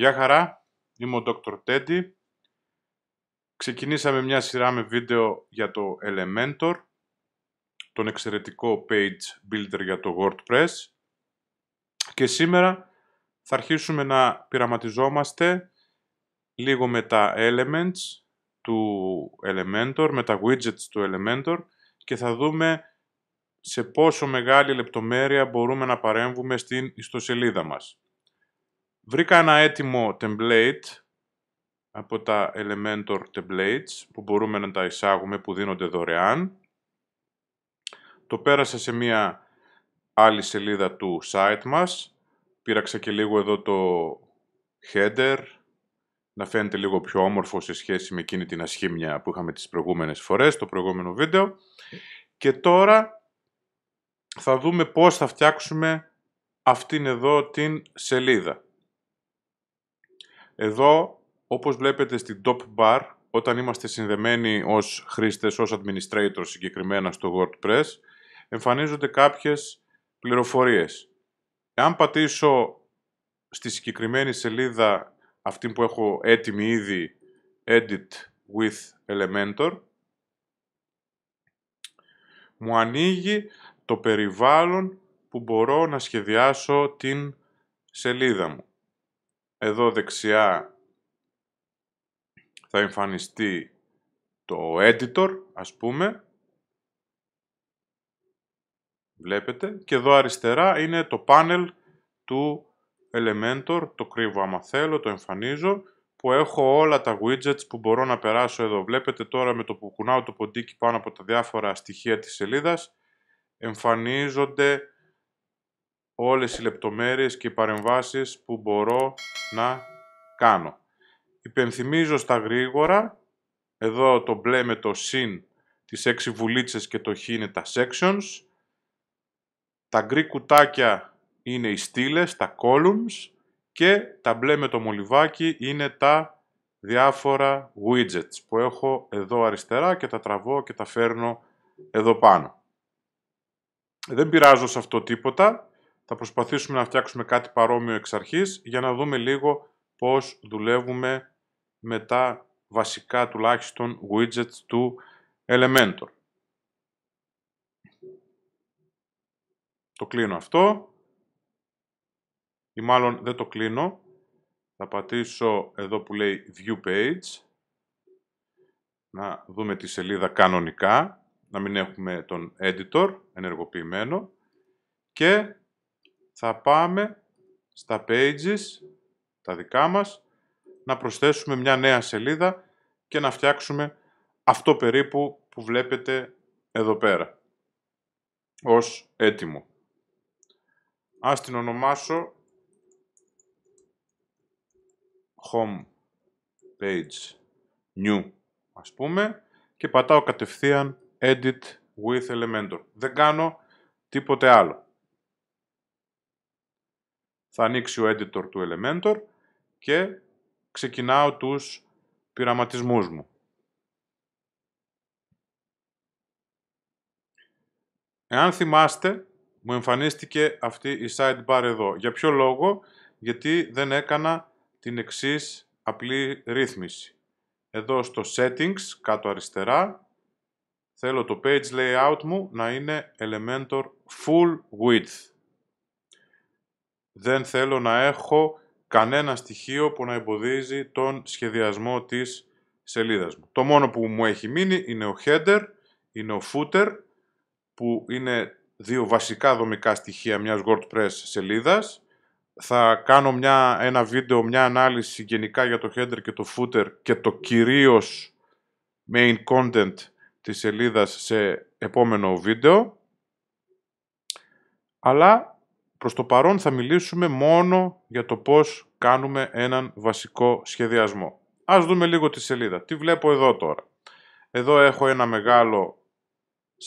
Γεια χαρά, είμαι ο Dr. Teddy. Ξεκινήσαμε μια σειρά με βίντεο για το Elementor, τον εξαιρετικό page builder για το WordPress. Και σήμερα θα αρχίσουμε να πειραματιζόμαστε λίγο με τα elements του Elementor, με τα widgets του Elementor και θα δούμε σε πόσο μεγάλη λεπτομέρεια μπορούμε να παρέμβουμε στην ιστοσελίδα μας. Βρήκα ένα έτοιμο template από τα Elementor templates που μπορούμε να τα εισάγουμε που δίνονται δωρεάν. Το πέρασα σε μία άλλη σελίδα του site μας. Πήραξα και λίγο εδώ το header να φαίνεται λίγο πιο όμορφο σε σχέση με εκείνη την ασχήμια που είχαμε τις προηγούμενες φορές, το προηγούμενο βίντεο. Και τώρα θα δούμε πώς θα φτιάξουμε αυτήν εδώ την σελίδα. Εδώ, όπως βλέπετε στην top bar, όταν είμαστε συνδεμένοι ως χρήστες, ως administrator συγκεκριμένα στο WordPress, εμφανίζονται κάποιες πληροφορίες. Εάν πατήσω στη συγκεκριμένη σελίδα, αυτή που έχω έτοιμη ήδη, Edit with Elementor, μου ανοίγει το περιβάλλον που μπορώ να σχεδιάσω την σελίδα μου. Εδώ δεξιά θα εμφανιστεί το editor, ας πούμε. Βλέπετε. Και εδώ αριστερά είναι το panel του Elementor. Το κρύβω άμα θέλω, το εμφανίζω. Που έχω όλα τα widgets που μπορώ να περάσω εδώ. Βλέπετε τώρα με το που κουνάω το ποντίκι πάνω από τα διάφορα στοιχεία της σελίδας. Εμφανίζονται όλες οι λεπτομέρειες και οι παρεμβάσεις που μπορώ να κάνω. Υπενθυμίζω στα γρήγορα, εδώ το μπλε με το συν, τις έξι βουλίτσες και το χ είναι τα sections. Τα γκρι κουτάκια είναι οι στήλες, τα columns και τα μπλε με το μολυβάκι είναι τα διάφορα widgets που έχω εδώ αριστερά και τα τραβώ και τα φέρνω εδώ πάνω. Δεν πειράζω σε αυτό τίποτα, θα προσπαθήσουμε να φτιάξουμε κάτι παρόμοιο εξ αρχής για να δούμε λίγο πώς δουλεύουμε με τα βασικά τουλάχιστον widgets του Elementor. Το κλείνω αυτό ή μάλλον δεν το κλείνω. Θα πατήσω εδώ που λέει View Page να δούμε τη σελίδα κανονικά, να μην έχουμε τον editor ενεργοποιημένο και θα πάμε στα pages, τα δικά μας, να προσθέσουμε μια νέα σελίδα και να φτιάξουμε αυτό περίπου που βλέπετε εδώ πέρα ως έτοιμο. Ας την ονομάσω home page new ας πούμε και πατάω κατευθείαν edit with Elementor. Δεν κάνω τίποτε άλλο. Θα ανοίξει ο editor του Elementor και ξεκινάω τους πειραματισμούς μου. Εάν θυμάστε, μου εμφανίστηκε αυτή η sidebar εδώ. Για ποιο λόγο, γιατί δεν έκανα την εξής απλή ρύθμιση. Εδώ στο settings, κάτω αριστερά, θέλω το page layout μου να είναι Elementor full width δεν θέλω να έχω κανένα στοιχείο που να εμποδίζει τον σχεδιασμό της σελίδας μου. Το μόνο που μου έχει μείνει είναι ο header, είναι ο footer, που είναι δύο βασικά δομικά στοιχεία μιας WordPress σελίδας. Θα κάνω μια, ένα βίντεο, μια ανάλυση γενικά για το header και το footer και το κυρίως main content της σελίδας σε επόμενο βίντεο. Αλλά Προς το παρόν θα μιλήσουμε μόνο για το πώς κάνουμε έναν βασικό σχεδιασμό. Ας δούμε λίγο τη σελίδα. Τι βλέπω εδώ τώρα. Εδώ έχω ένα μεγάλο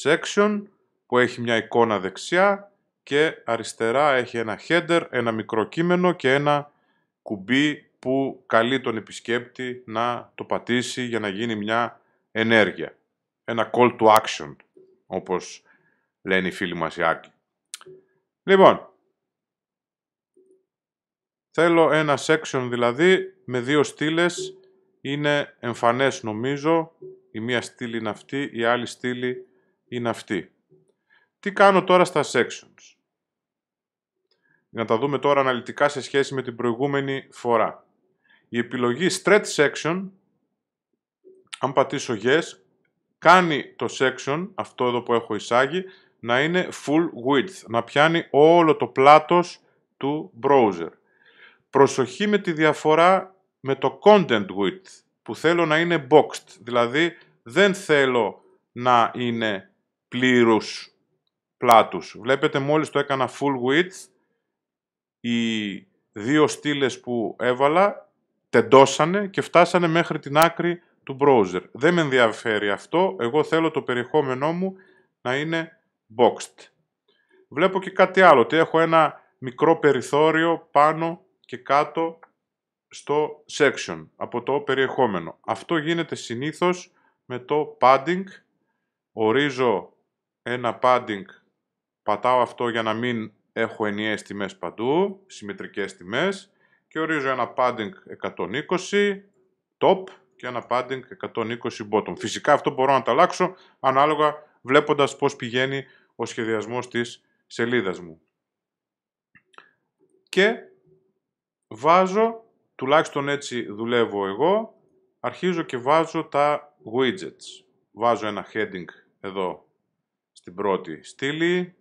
section που έχει μια εικόνα δεξιά και αριστερά έχει ένα header, ένα μικρό κείμενο και ένα κουμπί που καλεί τον επισκέπτη να το πατήσει για να γίνει μια ενέργεια. Ένα call to action, όπως λένε οι φίλοι μας οι Λοιπόν, Θέλω ένα section δηλαδή με δύο στήλες. Είναι εμφανές νομίζω. Η μία στήλη είναι αυτή, η άλλη στήλη είναι αυτή. Τι κάνω τώρα στα sections. Να τα δούμε τώρα αναλυτικά σε σχέση με την προηγούμενη φορά. Η επιλογή stretch section, αν πατήσω yes, κάνει το section, αυτό εδώ που έχω εισάγει, να είναι full width, να πιάνει όλο το πλάτος του browser προσοχή με τη διαφορά με το content width που θέλω να είναι boxed, δηλαδή δεν θέλω να είναι πλήρους πλάτους. Βλέπετε μόλις το έκανα full width, οι δύο στήλες που έβαλα τεντώσανε και φτάσανε μέχρι την άκρη του browser. Δεν με ενδιαφέρει αυτό, εγώ θέλω το περιεχόμενό μου να είναι boxed. Βλέπω και κάτι άλλο, ότι έχω ένα μικρό περιθώριο πάνω κάτω στο section, από το περιεχόμενο. Αυτό γίνεται συνήθως με το padding. Ορίζω ένα padding, πατάω αυτό για να μην έχω ενιαίες τιμές παντού, συμμετρικές τιμές και ορίζω ένα padding 120 top και ένα padding 120 bottom. Φυσικά αυτό μπορώ να το αλλάξω ανάλογα βλέποντας πώς πηγαίνει ο σχεδιασμός της σελίδας μου. Και βάζω, τουλάχιστον έτσι δουλεύω εγώ, αρχίζω και βάζω τα widgets. Βάζω ένα heading εδώ στην πρώτη στήλη,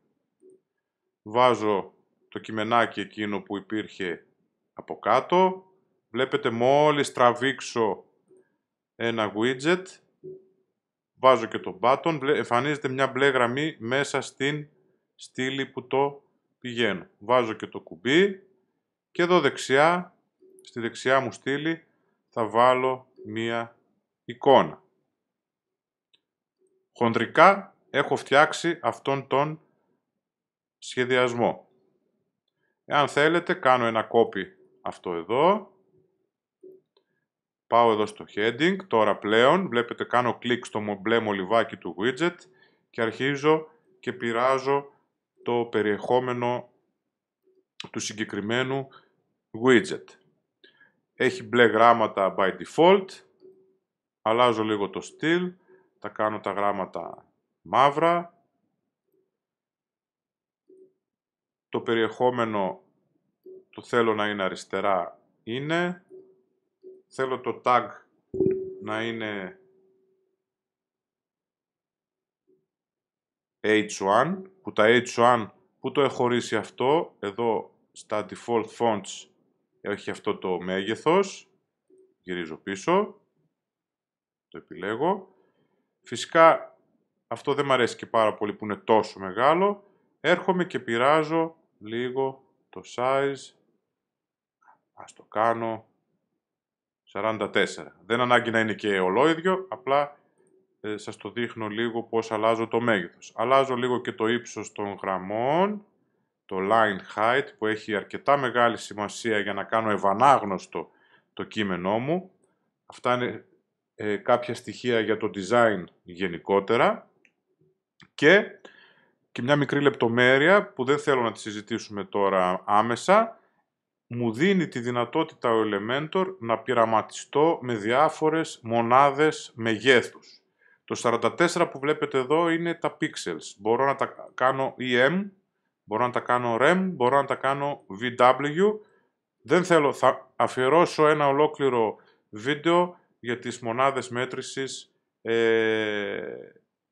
βάζω το κειμενάκι εκείνο που υπήρχε από κάτω, βλέπετε μόλις τραβήξω ένα widget, βάζω και το button, εμφανίζεται μια μπλε γραμμή μέσα στην στήλη που το πηγαίνω. Βάζω και το κουμπί, και εδώ δεξιά, στη δεξιά μου στήλη, θα βάλω μία εικόνα. Χοντρικά έχω φτιάξει αυτόν τον σχεδιασμό. Εάν θέλετε, κάνω ένα copy αυτό εδώ. Πάω εδώ στο heading. Τώρα πλέον, βλέπετε, κάνω κλικ στο μπλε μολυβάκι του widget και αρχίζω και πειράζω το περιεχόμενο του συγκεκριμένου widget. Έχει μπλε γράμματα by default. Αλλάζω λίγο το στυλ. Τα κάνω τα γράμματα μαύρα. Το περιεχόμενο το θέλω να είναι αριστερά είναι. Θέλω το tag να είναι H1, που τα H1 που το έχω ορίσει αυτό, εδώ στα default fonts έχει αυτό το μέγεθος, γυρίζω πίσω, το επιλέγω. Φυσικά αυτό δεν μου αρέσει και πάρα πολύ που είναι τόσο μεγάλο. Έρχομαι και πειράζω λίγο το size, ας το κάνω 44. Δεν ανάγκη να είναι και ολόιδιο, απλά ε, σας το δείχνω λίγο πώς αλλάζω το μέγεθος. Αλλάζω λίγο και το ύψος των γραμμών το line height που έχει αρκετά μεγάλη σημασία για να κάνω ευανάγνωστο το κείμενό μου. Αυτά είναι ε, κάποια στοιχεία για το design γενικότερα και, και μια μικρή λεπτομέρεια που δεν θέλω να τη συζητήσουμε τώρα άμεσα μου δίνει τη δυνατότητα ο Elementor να πειραματιστώ με διάφορες μονάδες μεγέθους. Το 44 που βλέπετε εδώ είναι τα pixels. Μπορώ να τα κάνω EM Μπορώ να τα κάνω REM, μπορώ να τα κάνω VW. Δεν θέλω, θα αφιερώσω ένα ολόκληρο βίντεο για τις μονάδες μέτρησης ε,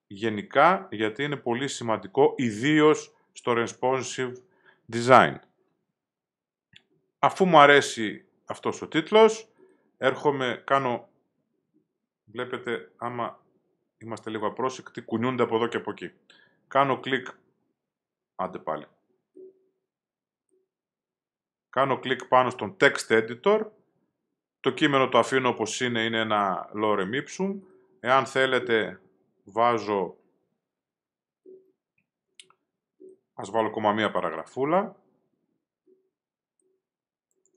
γενικά, γιατί είναι πολύ σημαντικό, ιδίως στο responsive design. Αφού μου αρέσει αυτός ο τίτλος, έρχομαι, κάνω, βλέπετε, άμα είμαστε λίγο απρόσεκτοι, κουνιούνται από εδώ και από εκεί. Κάνω κλικ Άντε πάλι. Κάνω κλικ πάνω στον text editor. Το κείμενο το αφήνω όπως είναι, είναι ένα lorem ipsum. Εάν θέλετε βάζω... Ας βάλω ακόμα μία παραγραφούλα.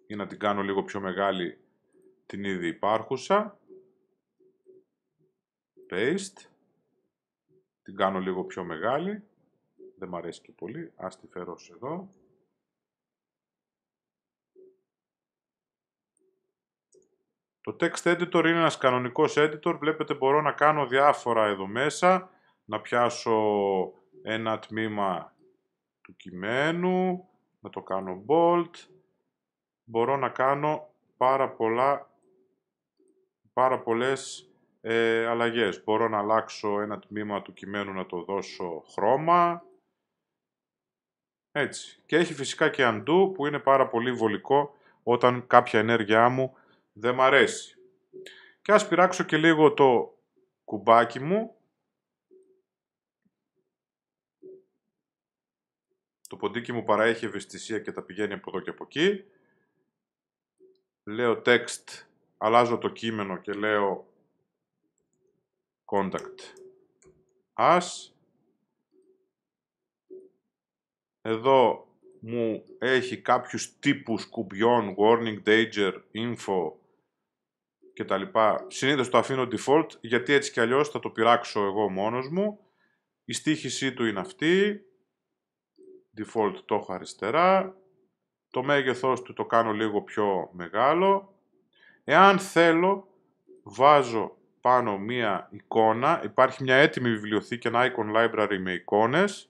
Ή να την κάνω λίγο πιο μεγάλη την ήδη υπάρχουσα. Paste. Την κάνω λίγο πιο μεγάλη δεν μ' αρέσει και πολύ, ας τη φέρω εδώ. Το text editor είναι ένας κανονικός editor, βλέπετε μπορώ να κάνω διάφορα εδώ μέσα, να πιάσω ένα τμήμα του κειμένου, να το κάνω bold, μπορώ να κάνω πάρα, πολλά, πάρα πολλές ε, αλλαγές. Μπορώ να αλλάξω ένα τμήμα του κειμένου να το δώσω χρώμα, έτσι. Και έχει φυσικά και αντού που είναι πάρα πολύ βολικό όταν κάποια ενέργειά μου δεν μ' αρέσει. Και ας πειράξω και λίγο το κουμπάκι μου. Το ποντίκι μου παραέχει ευαισθησία και τα πηγαίνει από εδώ και από εκεί. Λέω text, αλλάζω το κείμενο και λέω contact as. Εδώ μου έχει κάποιους τύπους κουμπιών, warning, danger, info και τα λοιπά. Συνήθως το αφήνω default γιατί έτσι κι αλλιώς θα το πειράξω εγώ μόνος μου. Η στίχησή του είναι αυτή. Default το έχω αριστερά. Το μέγεθος του το κάνω λίγο πιο μεγάλο. Εάν θέλω βάζω πάνω μία εικόνα. Υπάρχει μια έτοιμη βιβλιοθήκη, ένα icon library με εικόνες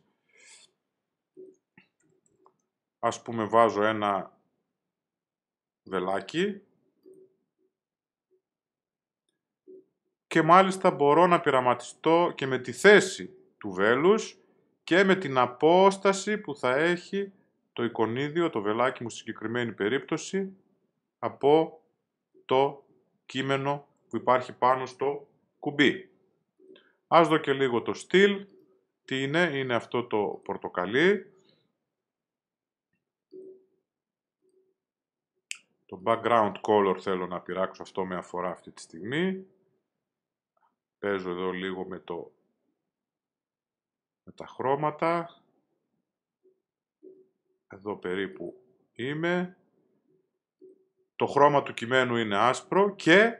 ας πούμε βάζω ένα βελάκι και μάλιστα μπορώ να πειραματιστώ και με τη θέση του βέλους και με την απόσταση που θα έχει το εικονίδιο, το βελάκι μου στη συγκεκριμένη περίπτωση από το κείμενο που υπάρχει πάνω στο κουμπί. Ας δω και λίγο το στυλ. Τι είναι, είναι αυτό το πορτοκαλί. Το background color θέλω να πειράξω αυτό με αφορά αυτή τη στιγμή. Παίζω εδώ λίγο με, το, με τα χρώματα. Εδώ περίπου είμαι. Το χρώμα του κειμένου είναι άσπρο και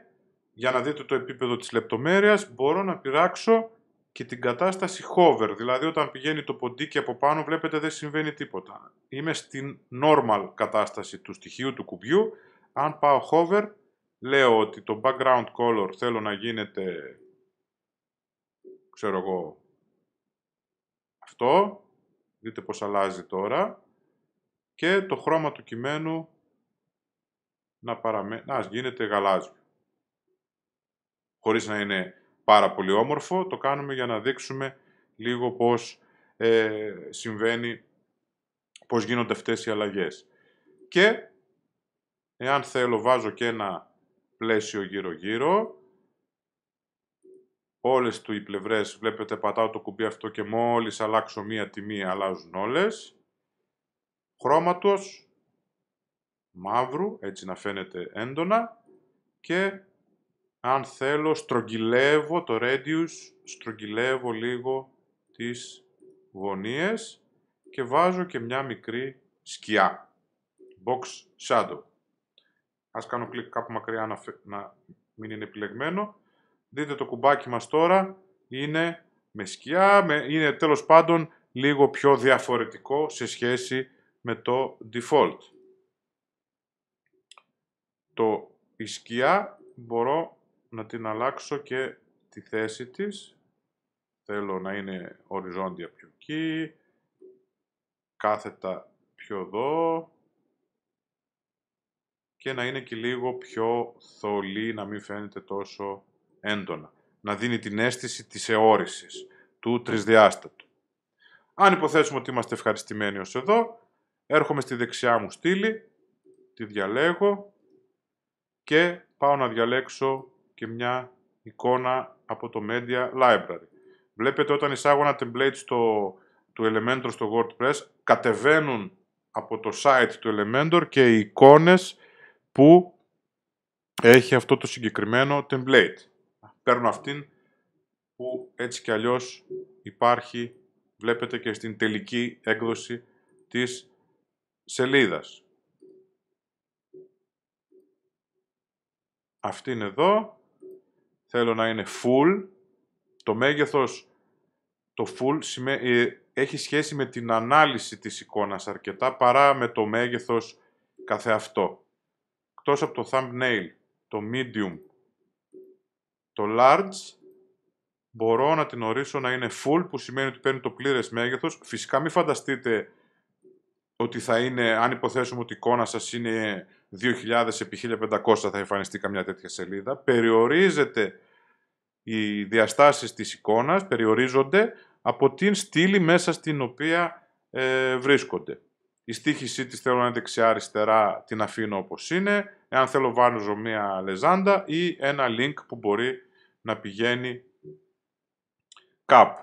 για να δείτε το επίπεδο της λεπτομέρειας μπορώ να πειράξω και την κατάσταση hover, δηλαδή όταν πηγαίνει το ποντίκι από πάνω βλέπετε δεν συμβαίνει τίποτα. Είμαι στην normal κατάσταση του στοιχείου του κουμπιού. Αν πάω hover, λέω ότι το background color θέλω να γίνεται, ξέρω εγώ, αυτό. Δείτε πώς αλλάζει τώρα. Και το χρώμα του κειμένου να, παραμένει, να γίνεται γαλάζιο. Χωρίς να είναι πάρα πολύ όμορφο. Το κάνουμε για να δείξουμε λίγο πώς ε, συμβαίνει, πώς γίνονται αυτές οι αλλαγές. Και εάν θέλω βάζω και ένα πλαίσιο γύρω-γύρω, όλες του οι πλευρές, βλέπετε πατάω το κουμπί αυτό και μόλις αλλάξω μία τιμή αλλάζουν όλες. Χρώματος, μαύρου, έτσι να φαίνεται έντονα και αν θέλω, στρογγυλεύω το radius, στρογγυλεύω λίγο τις γωνίες και βάζω και μια μικρή σκιά. Box shadow. Ας κάνω κλικ κάπου μακριά να, μην είναι επιλεγμένο. Δείτε το κουμπάκι μας τώρα. Είναι με σκιά, με, είναι τέλος πάντων λίγο πιο διαφορετικό σε σχέση με το default. Το η σκιά μπορώ να την αλλάξω και τη θέση της. Θέλω να είναι οριζόντια πιο εκεί, κάθετα πιο εδώ και να είναι και λίγο πιο θολή, να μην φαίνεται τόσο έντονα. Να δίνει την αίσθηση της αιώρησης του τρισδιάστατου. Αν υποθέσουμε ότι είμαστε ευχαριστημένοι ως εδώ, έρχομαι στη δεξιά μου στήλη, τη διαλέγω και πάω να διαλέξω και μια εικόνα από το Media Library. Βλέπετε όταν εισάγω ένα template στο, του Elementor στο WordPress, κατεβαίνουν από το site του Elementor και οι εικόνες που έχει αυτό το συγκεκριμένο template. Παίρνω αυτήν που έτσι κι αλλιώς υπάρχει, βλέπετε και στην τελική έκδοση της σελίδας. Αυτήν εδώ θέλω να είναι full. Το μέγεθος, το full ε, έχει σχέση με την ανάλυση της εικόνας αρκετά παρά με το μέγεθος καθεαυτό. Εκτός από το thumbnail, το medium, το large, μπορώ να την ορίσω να είναι full που σημαίνει ότι παίρνει το πλήρες μέγεθος. Φυσικά μην φανταστείτε ότι θα είναι, αν υποθέσουμε ότι η εικόνα σας είναι 2.000 επί 1.500 θα εμφανιστεί καμιά τέτοια σελίδα. Περιορίζεται οι διαστάσεις της εικόνας, περιορίζονται από την στήλη μέσα στην οποία ε, βρίσκονται. Η στίχησή της θέλω να είναι δεξιά-αριστερά, την αφήνω όπως είναι. Εάν θέλω βάλω μία λεζάντα ή ένα link που μπορεί να πηγαίνει κάπου.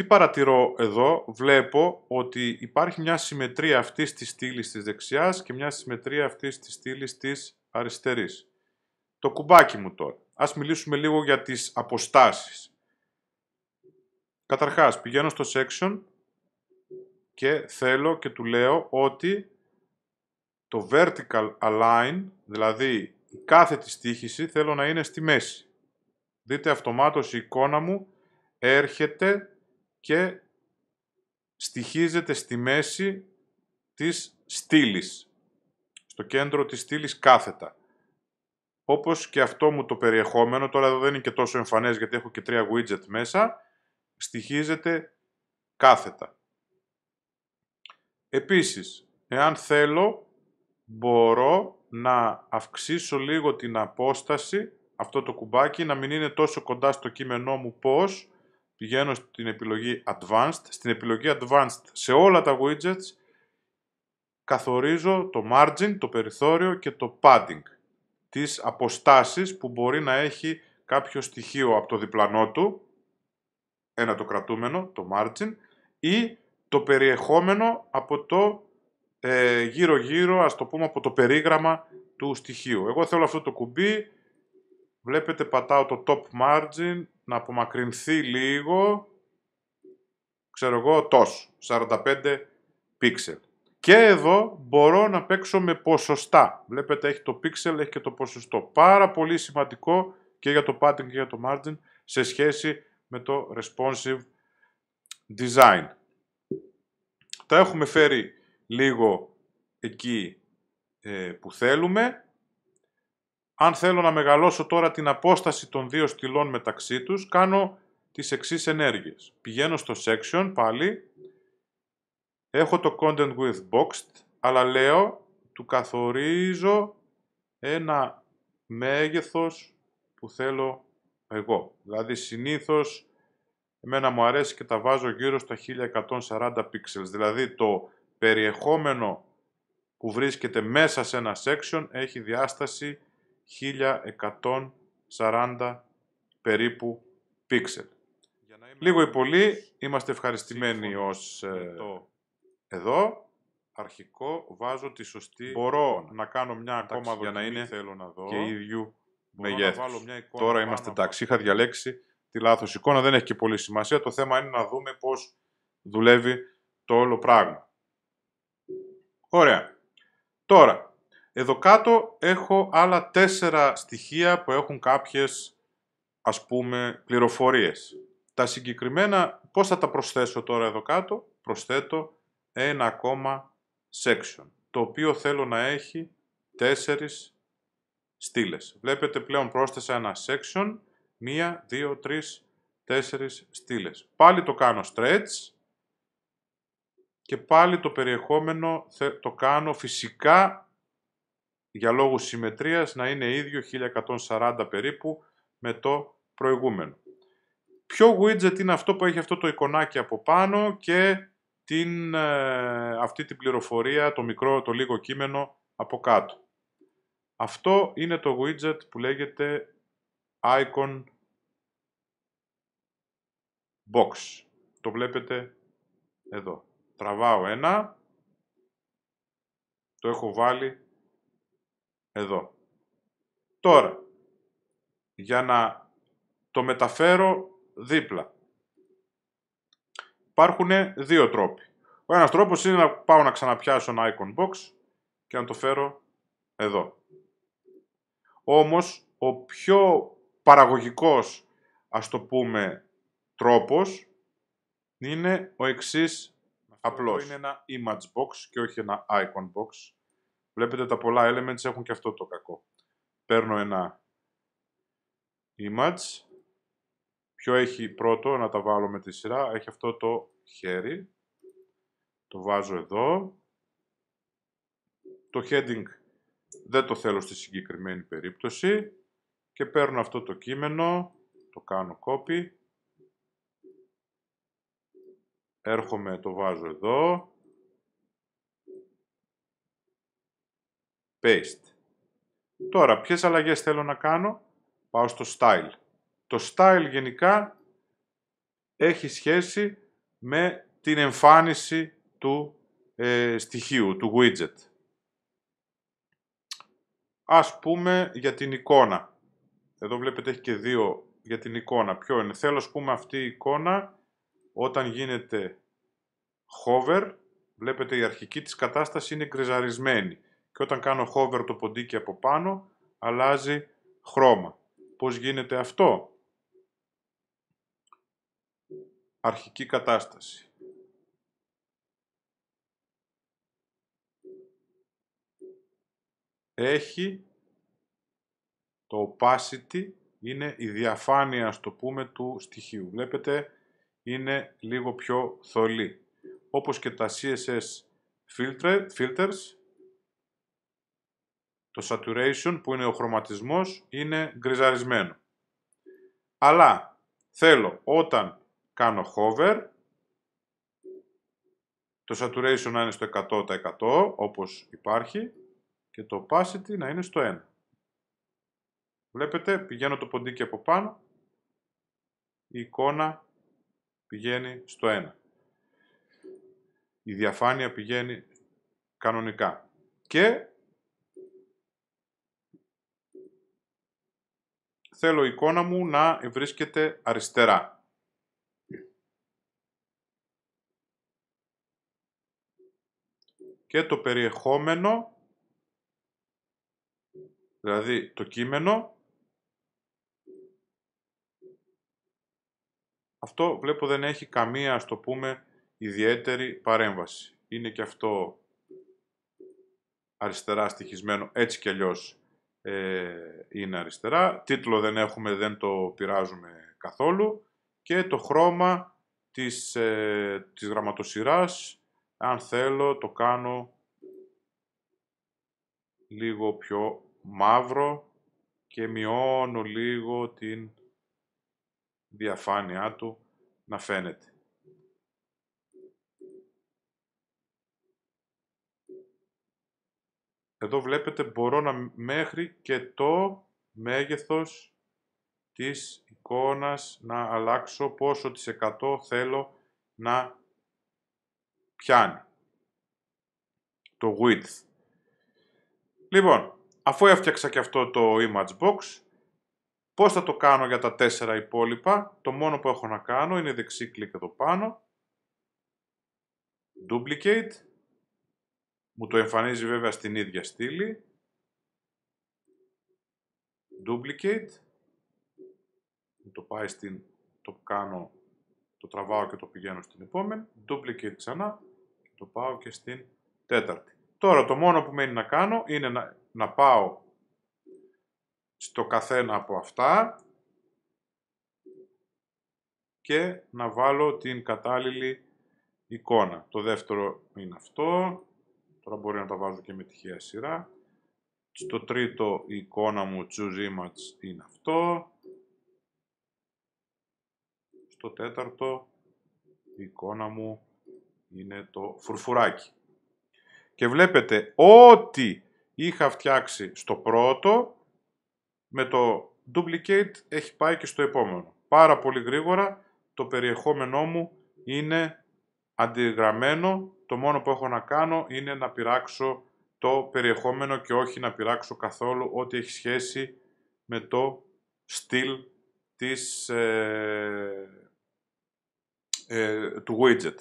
Τι παρατηρώ εδώ, βλέπω ότι υπάρχει μια συμμετρία αυτής της στήλης της δεξιάς και μια συμμετρία αυτής της στήλης της αριστερής. Το κουμπάκι μου τώρα. Ας μιλήσουμε λίγο για τις αποστάσεις. Καταρχάς, πηγαίνω στο section και θέλω και του λέω ότι το vertical align, δηλαδή η κάθετη στήχηση, θέλω να είναι στη μέση. Δείτε αυτομάτως η εικόνα μου έρχεται και στοιχίζεται στη μέση της στήλης. στο κέντρο της στήλης κάθετα. Όπως και αυτό μου το περιεχόμενο, τώρα εδώ δεν είναι και τόσο εμφανές γιατί έχω και τρία widget μέσα, στοιχίζεται κάθετα. Επίσης, εάν θέλω, μπορώ να αυξήσω λίγο την απόσταση, αυτό το κουμπάκι, να μην είναι τόσο κοντά στο κείμενό μου πώς, πηγαίνω στην επιλογή Advanced. Στην επιλογή Advanced σε όλα τα widgets καθορίζω το margin, το περιθώριο και το padding. Τις αποστάσεις που μπορεί να έχει κάποιο στοιχείο από το διπλανό του, ένα το κρατούμενο, το margin, ή το περιεχόμενο από το ε, γύρω-γύρω, ας το πούμε, από το περίγραμμα του στοιχείου. Εγώ θέλω αυτό το κουμπί, βλέπετε πατάω το top margin, να απομακρυνθεί λίγο, ξέρω εγώ, τόσο, 45 πίξελ. Και εδώ μπορώ να παίξω με ποσοστά. Βλέπετε έχει το πιξέλ, έχει και το ποσοστό. Πάρα πολύ σημαντικό και για το pattern και για το margin σε σχέση με το responsive design. Τα έχουμε φέρει λίγο εκεί ε, που θέλουμε. Αν θέλω να μεγαλώσω τώρα την απόσταση των δύο στυλών μεταξύ τους, κάνω τις εξής ενέργειες. Πηγαίνω στο section πάλι, έχω το content with boxed, αλλά λέω, του καθορίζω ένα μέγεθος που θέλω εγώ. Δηλαδή συνήθως εμένα μου αρέσει και τα βάζω γύρω στα 1140 pixels. Δηλαδή το περιεχόμενο που βρίσκεται μέσα σε ένα section έχει διάσταση 1140 περίπου πίξελ. Λίγο ή πολύ είμαστε ευχαριστημένοι ως ε, εδώ. Αρχικό βάζω τη σωστή. Μπορώ να κάνω μια ακόμα δοκιμή για να είναι θέλω να δω. και ίδιου μεγέθους. Τώρα είμαστε εντάξει. Είχα διαλέξει τη λάθος εικόνα. Δεν έχει και πολύ σημασία. Το θέμα είναι να δούμε πώς δουλεύει το όλο πράγμα. Ωραία. Τώρα, εδώ κάτω έχω άλλα τέσσερα στοιχεία που έχουν κάποιες ας πούμε πληροφορίες. Τα συγκεκριμένα πώς θα τα προσθέσω τώρα εδώ κάτω. Προσθέτω ένα ακόμα section το οποίο θέλω να έχει τέσσερις στήλες. Βλέπετε πλέον πρόσθεσα ένα section, μία, δύο, τρεις, τέσσερις στήλες. Πάλι το κάνω stretch και πάλι το περιεχόμενο το κάνω φυσικά για λόγους συμμετρίας να είναι ίδιο 1140 περίπου με το προηγούμενο. Ποιο widget είναι αυτό που έχει αυτό το εικονάκι από πάνω και την, ε, αυτή την πληροφορία, το μικρό, το λίγο κείμενο από κάτω. Αυτό είναι το widget που λέγεται Icon Box. Το βλέπετε εδώ. Τραβάω ένα, το έχω βάλει εδώ. Τώρα, για να το μεταφέρω δίπλα. Υπάρχουν δύο τρόποι. Ο ένας τρόπος είναι να πάω να ξαναπιάσω ένα icon box και να το φέρω εδώ. Όμως, ο πιο παραγωγικός, ας το πούμε, τρόπος είναι ο εξής απλός. Είναι ένα image box και όχι ένα icon box. Βλέπετε τα πολλά elements έχουν και αυτό το κακό. Παίρνω ένα image. Ποιο έχει πρώτο, να τα βάλω με τη σειρά. Έχει αυτό το χέρι. Το βάζω εδώ. Το heading δεν το θέλω στη συγκεκριμένη περίπτωση. Και παίρνω αυτό το κείμενο. Το κάνω copy. Έρχομαι, το βάζω εδώ. paste. Τώρα, ποιες αλλαγές θέλω να κάνω, πάω στο style. Το style γενικά έχει σχέση με την εμφάνιση του ε, στοιχείου, του widget. Ας πούμε για την εικόνα. Εδώ βλέπετε έχει και δύο για την εικόνα. Ποιο είναι. Θέλω, ας πούμε, αυτή η εικόνα όταν γίνεται hover, βλέπετε η αρχική της κατάσταση είναι γκριζαρισμένη και όταν κάνω hover το ποντίκι από πάνω αλλάζει χρώμα. Πώς γίνεται αυτό? Αρχική κατάσταση. Έχει το opacity, είναι η διαφάνεια, ας πούμε, του στοιχείου. Βλέπετε, είναι λίγο πιο θολή. Όπως και τα CSS filters, το saturation που είναι ο χρωματισμός είναι γκριζαρισμένο. Αλλά θέλω όταν κάνω hover το saturation να είναι στο 100% όπως υπάρχει και το opacity να είναι στο 1. Βλέπετε πηγαίνω το ποντίκι από πάνω η εικόνα πηγαίνει στο 1. Η διαφάνεια πηγαίνει κανονικά. Και θέλω η εικόνα μου να βρίσκεται αριστερά. και το περιεχόμενο, δηλαδή το κείμενο, αυτό βλέπω δεν έχει καμία, ας το πούμε, ιδιαίτερη παρέμβαση. Είναι και αυτό αριστερά στοιχισμένο, έτσι κι αλλιώς ε, είναι αριστερά. Τίτλο δεν έχουμε, δεν το πειράζουμε καθόλου. Και το χρώμα της, ε, της γραμματοσυράς, αν θέλω, το κάνω λίγο πιο μαύρο και μειώνω λίγο την διαφάνειά του να φαίνεται. Εδώ βλέπετε μπορώ να μέχρι και το μέγεθος της εικόνας να αλλάξω πόσο της εκατό θέλω να πιάνει. Το width. Λοιπόν, αφού έφτιαξα και αυτό το image box, πώς θα το κάνω για τα τέσσερα υπόλοιπα. Το μόνο που έχω να κάνω είναι δεξί κλικ εδώ πάνω. Duplicate. Μου το εμφανίζει βέβαια στην ίδια στήλη. Duplicate. Μου το πάει στην, το κάνω, το τραβάω και το πηγαίνω στην επόμενη. Duplicate ξανά και το πάω και στην τέταρτη. Τώρα το μόνο που μένει να κάνω είναι να, να πάω στο καθένα από αυτά και να βάλω την κατάλληλη εικόνα. Το δεύτερο είναι αυτό, Τώρα μπορεί να τα βάζω και με τυχαία σειρά. Στο τρίτο η εικόνα μου choose image είναι αυτό. Στο τέταρτο η εικόνα μου είναι το φουρφουράκι. Και βλέπετε ότι είχα φτιάξει στο πρώτο με το duplicate έχει πάει και στο επόμενο. Πάρα πολύ γρήγορα το περιεχόμενό μου είναι αντιγραμμένο το μόνο που έχω να κάνω είναι να πειράξω το περιεχόμενο και όχι να πειράξω καθόλου ό,τι έχει σχέση με το στυλ της, ε, ε, του widget.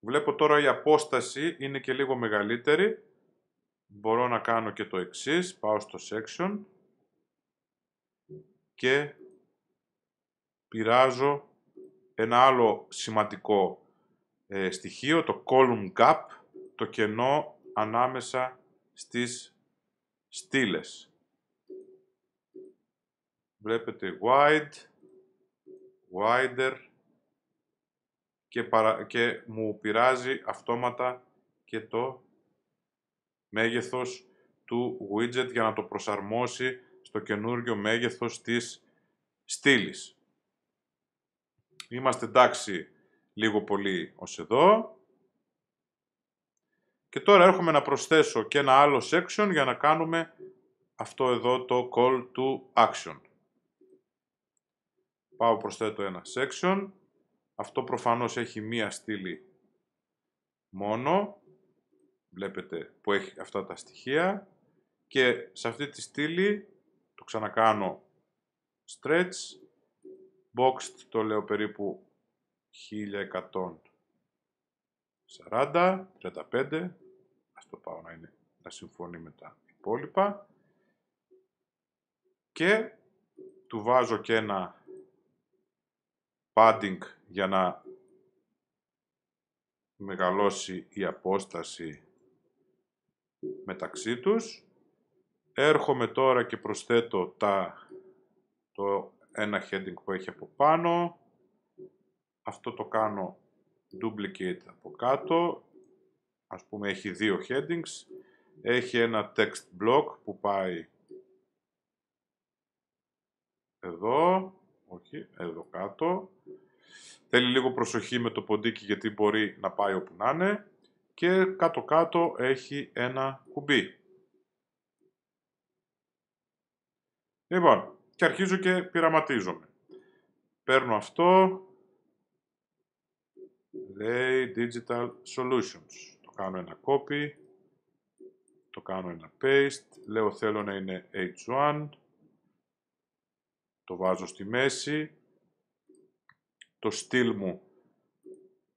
Βλέπω τώρα η απόσταση είναι και λίγο μεγαλύτερη. Μπορώ να κάνω και το εξής. Πάω στο section και πειράζω ένα άλλο σημαντικό ε, στοιχείο, το column gap, το κενό ανάμεσα στις στήλες. Βλέπετε wide, wider και, και μου πειράζει αυτόματα και το μέγεθος του widget για να το προσαρμόσει στο καινούργιο μέγεθος της στήλης. Είμαστε εντάξει λίγο πολύ ως εδώ. Και τώρα έρχομαι να προσθέσω και ένα άλλο section για να κάνουμε αυτό εδώ το call to action. Πάω προσθέτω ένα section. Αυτό προφανώς έχει μία στήλη μόνο. Βλέπετε που έχει αυτά τα στοιχεία. Και σε αυτή τη στήλη το ξανακάνω stretch. Boxed το λέω περίπου 1140, 35, ας το πάω να, είναι, να συμφωνεί με τα υπόλοιπα και του βάζω και ένα padding για να μεγαλώσει η απόσταση μεταξύ τους. Έρχομαι τώρα και προσθέτω τα, το ένα heading που έχει από πάνω, αυτό το κάνω duplicate από κάτω, ας πούμε έχει δύο headings, έχει ένα text block που πάει εδώ, όχι, εδώ κάτω. Θέλει λίγο προσοχή με το ποντίκι γιατί μπορεί να πάει όπου να είναι και κάτω κάτω έχει ένα κουμπί. Λοιπόν, και αρχίζω και πειραματίζομαι. Παίρνω αυτό, Delay Digital Solutions. Το κάνω ένα copy, το κάνω ένα paste, λέω θέλω να είναι H1, το βάζω στη μέση, το στυλ μου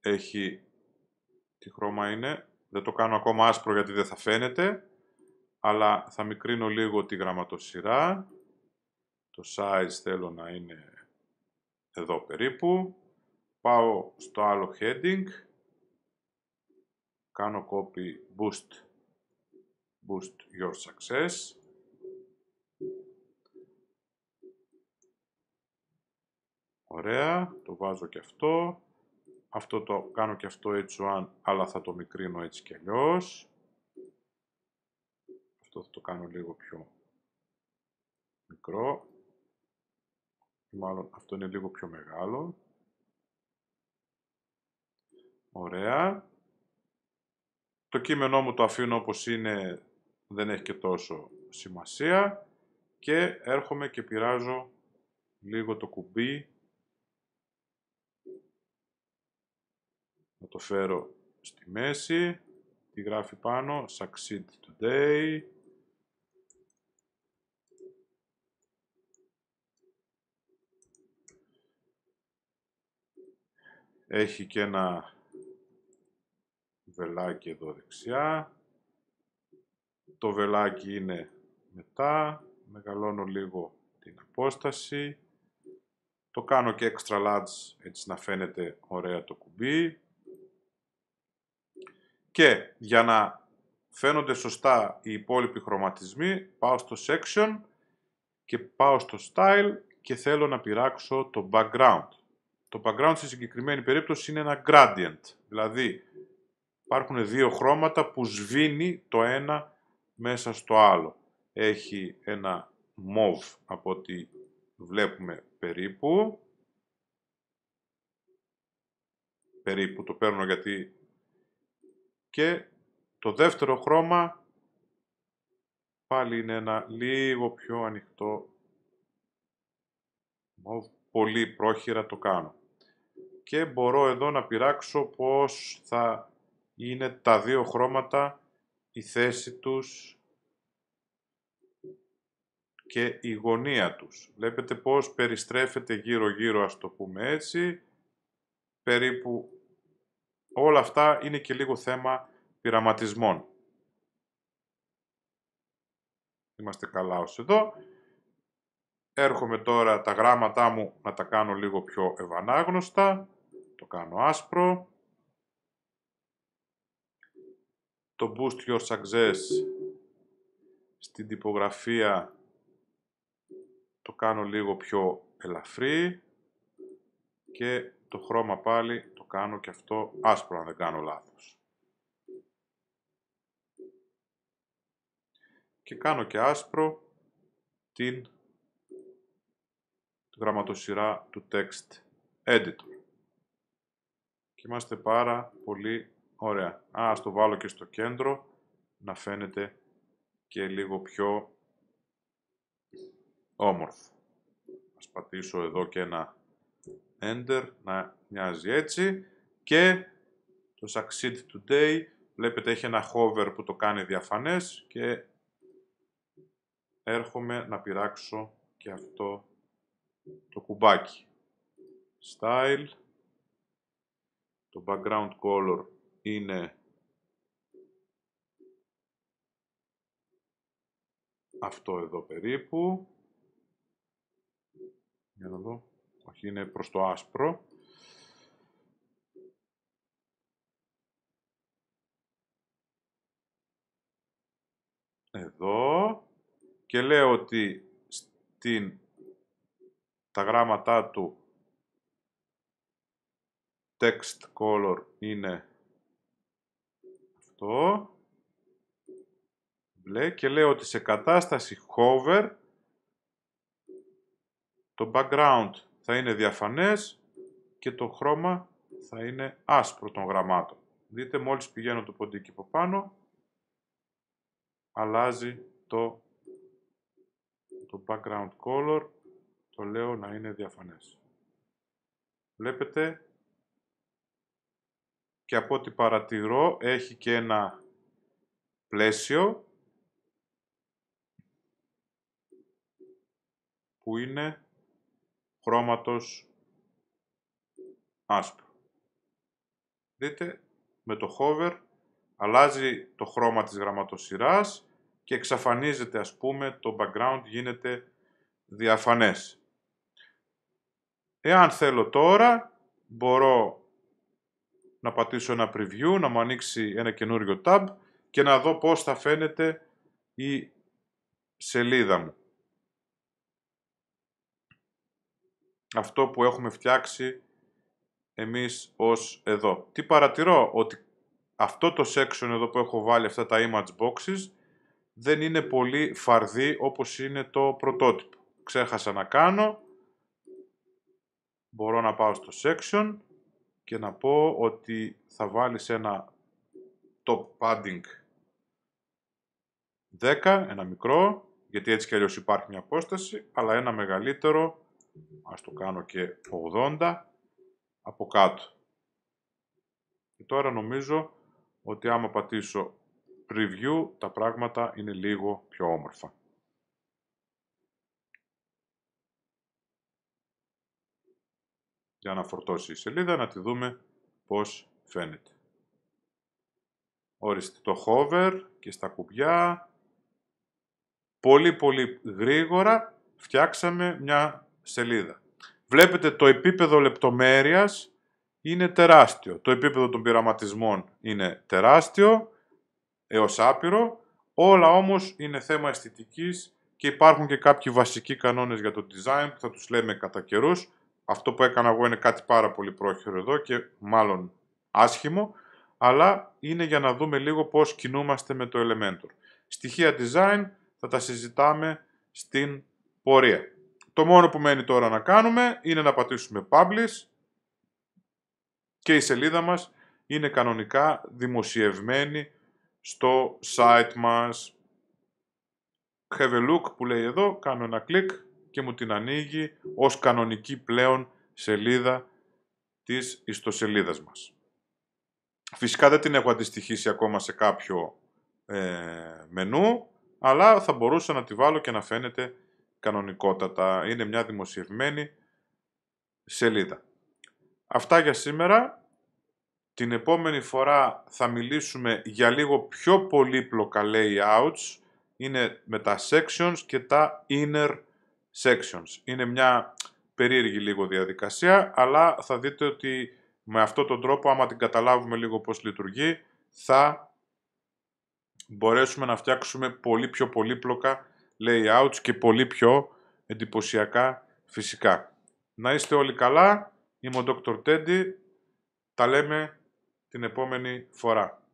έχει, τι χρώμα είναι, δεν το κάνω ακόμα άσπρο γιατί δεν θα φαίνεται, αλλά θα μικρύνω λίγο τη γραμματοσυρά, το size θέλω να είναι εδώ περίπου, πάω στο άλλο heading, κάνω copy boost, boost your success, Ωραία, το βάζω και αυτό. Αυτό το κάνω και αυτο έτσι, αλλά θα το μικρύνω έτσι και αλλιώς. Αυτό θα το κάνω λίγο πιο μικρό. Μάλλον αυτό είναι λίγο πιο μεγάλο. Ωραία. Το κείμενό μου το αφήνω όπως είναι, δεν έχει και τόσο σημασία. Και έρχομαι και πειράζω λίγο το κουμπί. Να το φέρω στη μέση. Τι γράφει πάνω, succeed today. Έχει και ένα βελάκι εδώ δεξιά. Το βελάκι είναι μετά. Μεγαλώνω λίγο την απόσταση. Το κάνω και extra large έτσι να φαίνεται ωραία το κουμπί. Και για να φαίνονται σωστά οι υπόλοιποι χρωματισμοί, πάω στο section και πάω στο style και θέλω να πειράξω το background. Το background στη συγκεκριμένη περίπτωση είναι ένα gradient, δηλαδή υπάρχουν δύο χρώματα που σβήνει το ένα μέσα στο άλλο. Έχει ένα μοβ από ό,τι βλέπουμε περίπου. Περίπου το παίρνω γιατί και το δεύτερο χρώμα πάλι είναι ένα λίγο πιο ανοιχτό μοβ. Πολύ πρόχειρα το κάνω. Και μπορώ εδώ να πειράξω πώς θα είναι τα δύο χρώματα, η θέση τους και η γωνία τους. Βλέπετε πώς περιστρέφεται γύρω-γύρω, ας το πούμε έτσι, περίπου όλα αυτά είναι και λίγο θέμα πειραματισμών. Είμαστε καλά ως εδώ. Έρχομαι τώρα τα γράμματά μου να τα κάνω λίγο πιο ευανάγνωστα. Το κάνω άσπρο. το Boost Your Success στην τυπογραφία το κάνω λίγο πιο ελαφρύ και το χρώμα πάλι το κάνω και αυτό άσπρο να δεν κάνω λάθος. Και κάνω και άσπρο την γραμματοσυρά του text editor. Και είμαστε πάρα πολύ Ωραία. Ας, ας το βάλω και στο κέντρο να φαίνεται και λίγο πιο όμορφο. Ας πατήσω εδώ και ένα Enter να μοιάζει έτσι και το Succeed Today βλέπετε έχει ένα hover που το κάνει διαφανές και έρχομαι να πειράξω και αυτό το κουμπάκι. Style, το background color είναι αυτό εδώ περίπου. Για να δω. Όχι, είναι προς το άσπρο. Εδώ. Και λέω ότι στην, τα γράμματά του text color είναι αυτό, μπλε, και λέω ότι σε κατάσταση hover, το background θα είναι διαφανές και το χρώμα θα είναι άσπρο των γραμμάτων. Δείτε μόλις πηγαίνω το ποντίκι από πάνω, αλλάζει το, το background color, το λέω να είναι διαφανές. Βλέπετε και από ό,τι παρατηρώ έχει και ένα πλαίσιο που είναι χρώματος άσπρο. Δείτε, με το hover αλλάζει το χρώμα της γραμματοσυράς και εξαφανίζεται ας πούμε το background γίνεται διαφανές. Εάν θέλω τώρα μπορώ να πατήσω ένα preview, να μου ανοίξει ένα καινούριο tab και να δω πώς θα φαίνεται η σελίδα μου. Αυτό που έχουμε φτιάξει εμείς ως εδώ. Τι παρατηρώ, ότι αυτό το section εδώ που έχω βάλει αυτά τα image boxes δεν είναι πολύ φαρδί όπως είναι το πρωτότυπο. Ξέχασα να κάνω. Μπορώ να πάω στο section και να πω ότι θα βάλεις ένα top padding 10, ένα μικρό, γιατί έτσι κι αλλιώς υπάρχει μια απόσταση, αλλά ένα μεγαλύτερο, ας το κάνω και 80, από κάτω. Και τώρα νομίζω ότι άμα πατήσω preview, τα πράγματα είναι λίγο πιο όμορφα. για να φορτώσει η σελίδα, να τη δούμε πώς φαίνεται. Ορίστε το hover και στα κουμπιά. Πολύ πολύ γρήγορα φτιάξαμε μια σελίδα. Βλέπετε το επίπεδο λεπτομέρειας είναι τεράστιο. Το επίπεδο των πειραματισμών είναι τεράστιο, έως άπειρο. Όλα όμως είναι θέμα αισθητικής και υπάρχουν και κάποιοι βασικοί κανόνες για το design που θα τους λέμε κατά καιρούς αυτό που έκανα εγώ είναι κάτι πάρα πολύ πρόχειρο εδώ και μάλλον άσχημο, αλλά είναι για να δούμε λίγο πώς κινούμαστε με το Elementor. Στοιχεία design θα τα συζητάμε στην πορεία. Το μόνο που μένει τώρα να κάνουμε είναι να πατήσουμε Publish και η σελίδα μας είναι κανονικά δημοσιευμένη στο site μας. Have a look που λέει εδώ, κάνω ένα κλικ και μου την ανοίγει ως κανονική πλέον σελίδα της ιστοσελίδας μας. Φυσικά δεν την έχω αντιστοιχίσει ακόμα σε κάποιο ε, μενού, αλλά θα μπορούσα να τη βάλω και να φαίνεται κανονικότατα. Είναι μια δημοσιευμένη σελίδα. Αυτά για σήμερα. Την επόμενη φορά θα μιλήσουμε για λίγο πιο πολύπλοκα layouts. Είναι με τα sections και τα inner sections. Είναι μια περίεργη λίγο διαδικασία, αλλά θα δείτε ότι με αυτόν τον τρόπο, άμα την καταλάβουμε λίγο πώς λειτουργεί, θα μπορέσουμε να φτιάξουμε πολύ πιο πολύπλοκα layouts και πολύ πιο εντυπωσιακά φυσικά. Να είστε όλοι καλά, είμαι ο Dr. Teddy, τα λέμε την επόμενη φορά.